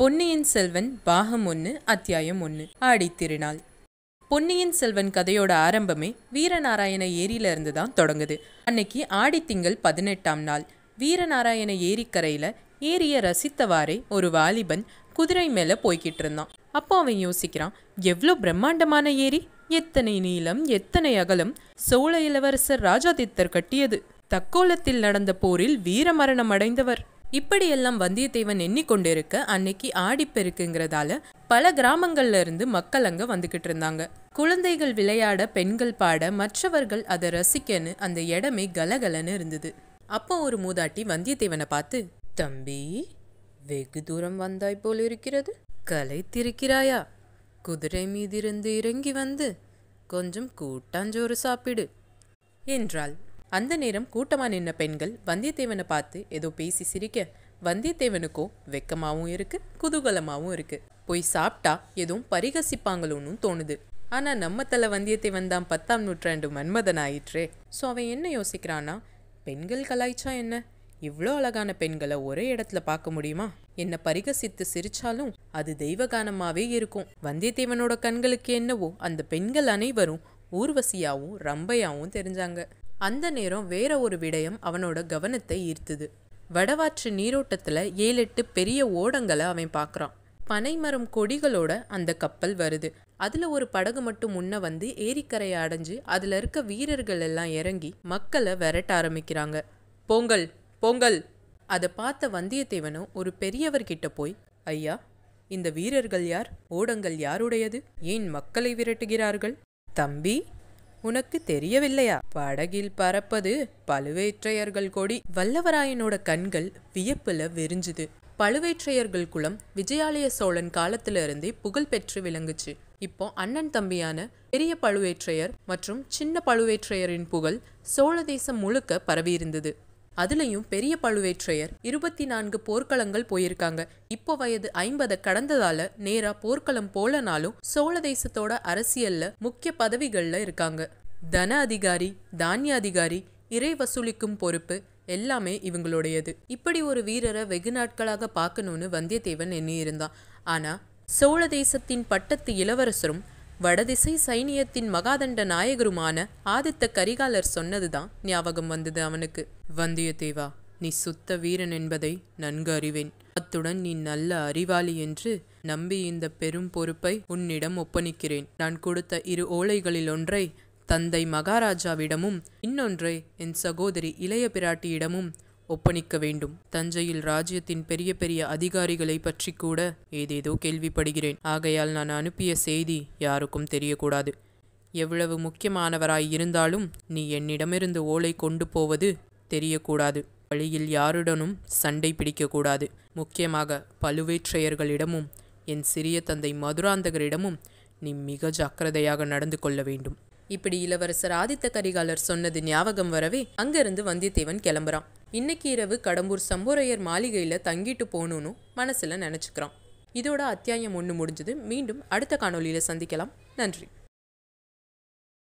பொன்னியின் செல்வன் பாகம் ஒன்று அத்தியாயம் ஒன்று ஆடித்திருநாள் பொன்னியின் செல்வன் கதையோட ஆரம்பமே வீரநாராயண ஏரியில இருந்து தான் தொடங்குது அன்னைக்கு ஆடித்திங்கள் பதினெட்டாம் நாள் வீரநாராயண ஏரிக்கரையில ஏரியை ரசித்தவாறே ஒரு வாலிபன் குதிரை மேலே போய்கிட்டு இருந்தான் அப்போ அவன் யோசிக்கிறான் எவ்வளோ பிரம்மாண்டமான ஏரி எத்தனை நீளம் எத்தனை அகலம் சோழ இளவரசர் ராஜாதித்தர் கட்டியது தக்கோலத்தில் நடந்த போரில் வீரமரணம் அடைந்தவர் இப்படியெல்லாம் வந்தியத்தேவன் எண்ணிக்கொண்டிருக்க அன்னைக்கு ஆடிப்பெருக்குங்கிறதால பல கிராமங்கள்ல இருந்து மக்கள் அங்க வந்துகிட்டு இருந்தாங்க குழந்தைகள் விளையாட பெண்கள் பாட மற்றவர்கள் அதை ரசிக்கன்னு அந்த இடமே கலகலன்னு இருந்தது அப்போ ஒரு மூதாட்டி வந்தியத்தேவனை பார்த்து தம்பி வெகு தூரம் வந்தாய் போல் இருக்கிறது கலைத்திருக்கிறாயா குதிரை மீதிருந்து இறங்கி வந்து கொஞ்சம் கூட்டாஞ்சோறு சாப்பிடு என்றாள் அந்த நேரம் கூட்டமாக நின்ன பெண்கள் வந்தியத்தேவனை பார்த்து ஏதோ பேசி சிரிக்க வந்தியத்தேவனுக்கோ வெக்கமாகவும் இருக்குது குதூகலமாகவும் இருக்குது போய் சாப்பிட்டா எதுவும் பரிகசிப்பாங்களோன்னு தோணுது ஆனால் நம்ம தலை வந்தியத்தேவன் தான் பத்தாம் நூற்றாண்டு மன்மதன் ஆயிற்றே ஸோ அவன் என்ன யோசிக்கிறான்னா பெண்கள் கலாய்ச்சா என்ன இவ்வளோ அழகான பெண்களை ஒரே இடத்துல பார்க்க முடியுமா என்னை பரிகசித்து சிரிச்சாலும் அது தெய்வகானமாகவே இருக்கும் வந்தியத்தேவனோட கண்களுக்கு என்னவோ அந்த பெண்கள் அனைவரும் ஊர்வசியாகவும் ரம்பையாகவும் தெரிஞ்சாங்க அந்த நேரம் வேற ஒரு விடயம் அவனோட கவனத்தை ஈர்த்துது வடவாற்று நீரோட்டத்தில் எட்டு பெரிய ஓடங்களை அவன் பார்க்குறான் பனைமரம் கொடிகளோட அந்த கப்பல் வருது அதில் ஒரு படகு மட்டும் முன்ன வந்து ஏரிக்கரையை அடைஞ்சு அதில் இருக்க வீரர்கள் எல்லாம் இறங்கி மக்களை விரட்ட ஆரம்பிக்கிறாங்க பொங்கல் பொங்கல் அதை பார்த்த வந்தியத்தேவனும் ஒரு பெரியவர்கிட்ட போய் ஐயா இந்த வீரர்கள் யார் ஓடங்கள் யாருடையது ஏன் மக்களை விரட்டுகிறார்கள் தம்பி உனக்கு தெரியவில்லையா படகில் பறப்பது பழுவேற்றையர்கள் கொடி வல்லவராயனோட கண்கள் வியப்புல விரிஞ்சுது பழுவேற்றையர்கள் குளம் விஜயாலய சோழன் காலத்துல இருந்தே புகழ் பெற்று விளங்குச்சு இப்போ அண்ணன் தம்பியான பெரிய பழுவேற்றையர் மற்றும் சின்ன பழுவேற்றையரின் புகழ் சோழ தேசம் முழுக்க பரவியிருந்தது அதுலயும் பெரிய பழுவேற்றையர் இருபத்தி நான்கு போர்க்களங்கள் போயிருக்காங்க இப்போ வயது ஐம்பதை கடந்ததால நேரா போர்க்களம் போலனாலும் சோழ தேசத்தோட அரசியல்ல முக்கிய பதவிகள்ல இருக்காங்க தன அதிகாரி தானிய அதிகாரி இறை வசூலிக்கும் பொறுப்பு எல்லாமே இவங்களுடையது இப்படி ஒரு வீரரை வெகு நாட்களாக பார்க்கணும்னு வந்தியத்தேவன் எண்ணியிருந்தான் ஆனா சோழ தேசத்தின் பட்டத்து இளவரசரும் வடதிசை சைனியத்தின் மகாதண்ட நாயகருமான ஆதித்த கரிகாலர் சொன்னதுதான் ஞாபகம் வந்தது அவனுக்கு வந்தியத்தேவா நீ சுத்த வீரன் என்பதை நன்கு அறிவேன் அத்துடன் நீ நல்ல அறிவாளி என்று நம்பி இந்த பெரும் பொறுப்பை உன்னிடம் ஒப்பணிக்கிறேன் நான் கொடுத்த இரு ஓலைகளில் ஒன்றை தந்தை மகாராஜாவிடமும் இன்னொன்றை என் சகோதரி இளைய பிராட்டியிடமும் ஒப்பணிக்க வேண்டும் தஞ்சையில் ராஜ்யத்தின் பெரிய பெரிய அதிகாரிகளை பற்றி கூட ஏதேதோ கேள்விப்படுகிறேன் ஆகையால் நான் அனுப்பிய செய்தி யாருக்கும் தெரியக்கூடாது எவ்வளவு முக்கியமானவராய் இருந்தாலும் நீ என்னிடமிருந்து ஓலை கொண்டு போவது தெரியக்கூடாது வழியில் யாருடனும் சண்டை பிடிக்கக்கூடாது முக்கியமாக பழுவேற்றையர்களிடமும் என் சிறிய தந்தை மதுராந்தகரிடமும் நீ மிக ஜாக்கிரதையாக நடந்து கொள்ள வேண்டும் இப்படி இளவரசர் ஆதித்த கரிகாலர் சொன்னது ஞாபகம் வரவே அங்கிருந்து வந்தியத்தேவன் கிளம்புறான் இன்னைக்கு இரவு கடம்பூர் சம்போரையர் மாளிகையில் தங்கிட்டு போகணும்னு மனசில் நினச்சிக்கிறான் இதோட அத்தியாயம் ஒன்று முடிஞ்சது மீண்டும் அடுத்த காணொலியில் சந்திக்கலாம் நன்றி